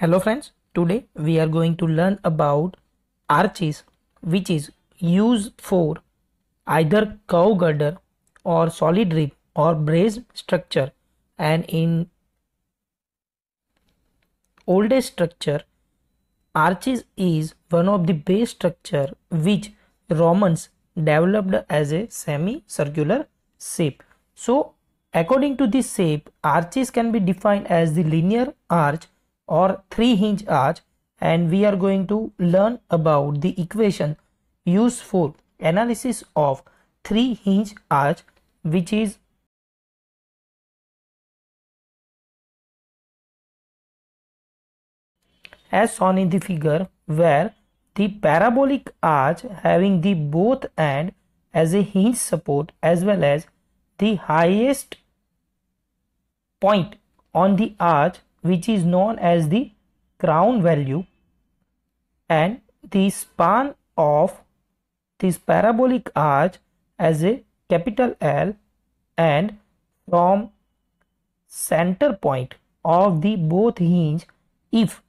hello friends today we are going to learn about arches which is used for either cow girder or solid rib or brace structure and in oldest structure arches is one of the base structure which romans developed as a semi-circular shape so according to this shape arches can be defined as the linear arch or 3 hinge arch and we are going to learn about the equation used for analysis of 3 hinge arch which is as shown in the figure where the parabolic arch having the both end as a hinge support as well as the highest point on the arch which is known as the crown value and the span of this parabolic arch as a capital L and from center point of the both hinge if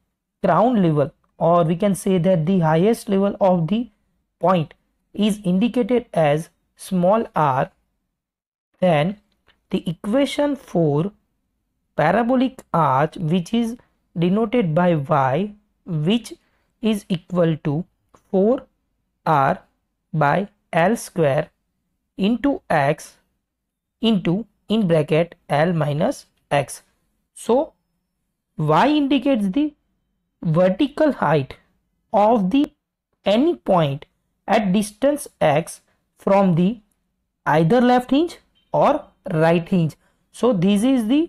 crown level or we can say that the highest level of the point is indicated as small r then the equation for parabolic arch which is denoted by y which is equal to 4r by l square into x into in bracket l minus x. So y indicates the vertical height of the any point at distance x from the either left hinge or right hinge. So this is the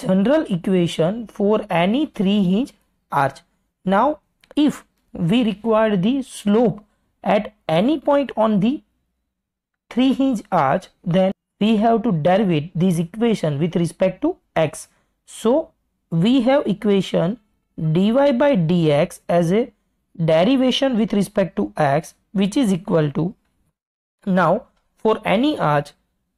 general equation for any three hinge arch. Now if we require the slope at any point on the three hinge arch then we have to derive this equation with respect to x. So we have equation dy by dx as a derivation with respect to x which is equal to now for any arch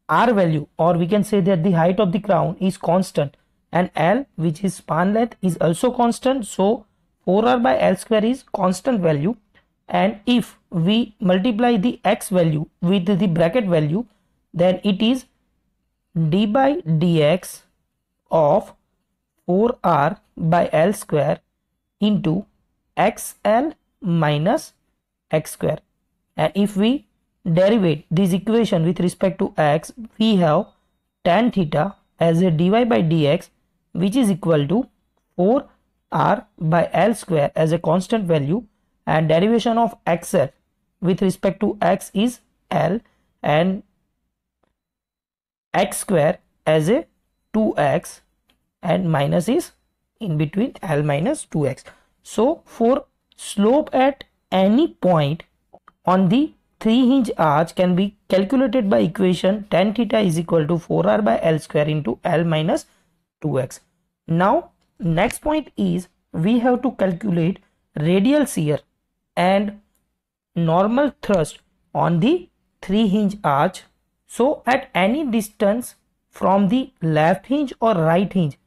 r value or we can say that the height of the crown is constant and L which is span length is also constant. So 4R by L square is constant value and if we multiply the X value with the bracket value then it is d by dx of 4R by L square into xl minus x square and if we derive this equation with respect to x we have tan theta as a dy by dx which is equal to 4r by L square as a constant value and derivation of xl with respect to x is L and x square as a 2x and minus is in between L minus 2x. So for slope at any point on the 3 hinge arch can be calculated by equation tan theta is equal to 4r by L square into L minus minus 2x. Now next point is we have to calculate radial shear and normal thrust on the 3 hinge arch. So at any distance from the left hinge or right hinge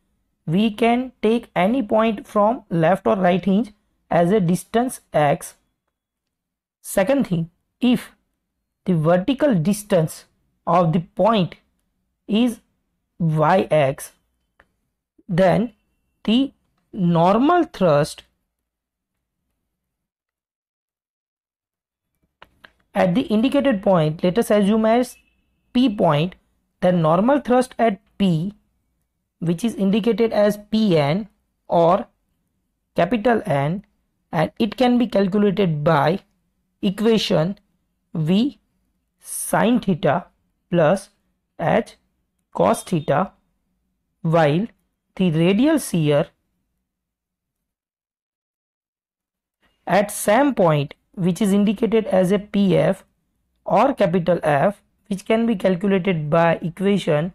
we can take any point from left or right hinge as a distance x. Second thing if the vertical distance of the point is yx then the normal thrust at the indicated point let us assume as p point the normal thrust at p which is indicated as pn or capital N and it can be calculated by equation v sine theta plus h cos theta while the radial shear at same point which is indicated as a PF or capital F which can be calculated by equation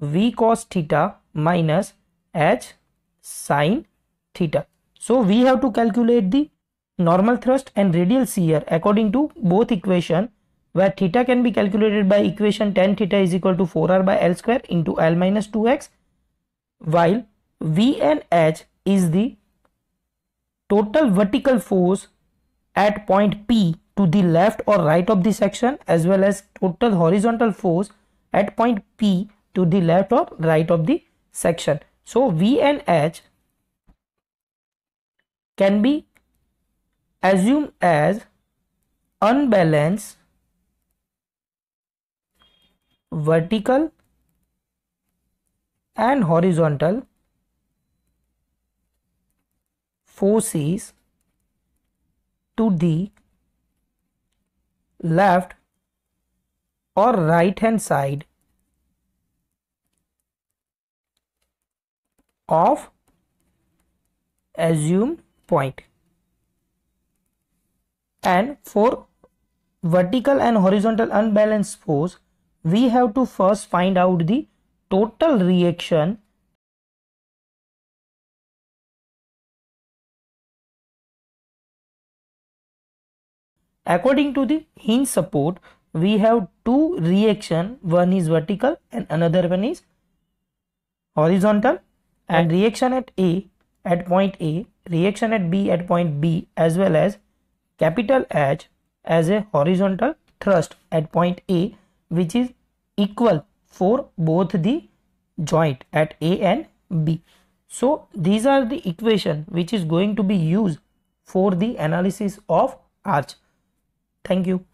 V cos theta minus H sine theta. So we have to calculate the normal thrust and radial shear according to both equation where theta can be calculated by equation tan theta is equal to 4r by L square into L minus 2x while V and H is the total vertical force at point P to the left or right of the section as well as total horizontal force at point P to the left or right of the section. So V and H can be assumed as unbalanced vertical and horizontal forces to the left or right hand side of assumed point and for vertical and horizontal unbalanced force we have to first find out the total reaction According to the hinge support, we have two reaction, one is vertical and another one is horizontal and reaction at A at point A, reaction at B at point B as well as capital H as a horizontal thrust at point A which is equal for both the joint at A and B. So these are the equation which is going to be used for the analysis of arch. Thank you.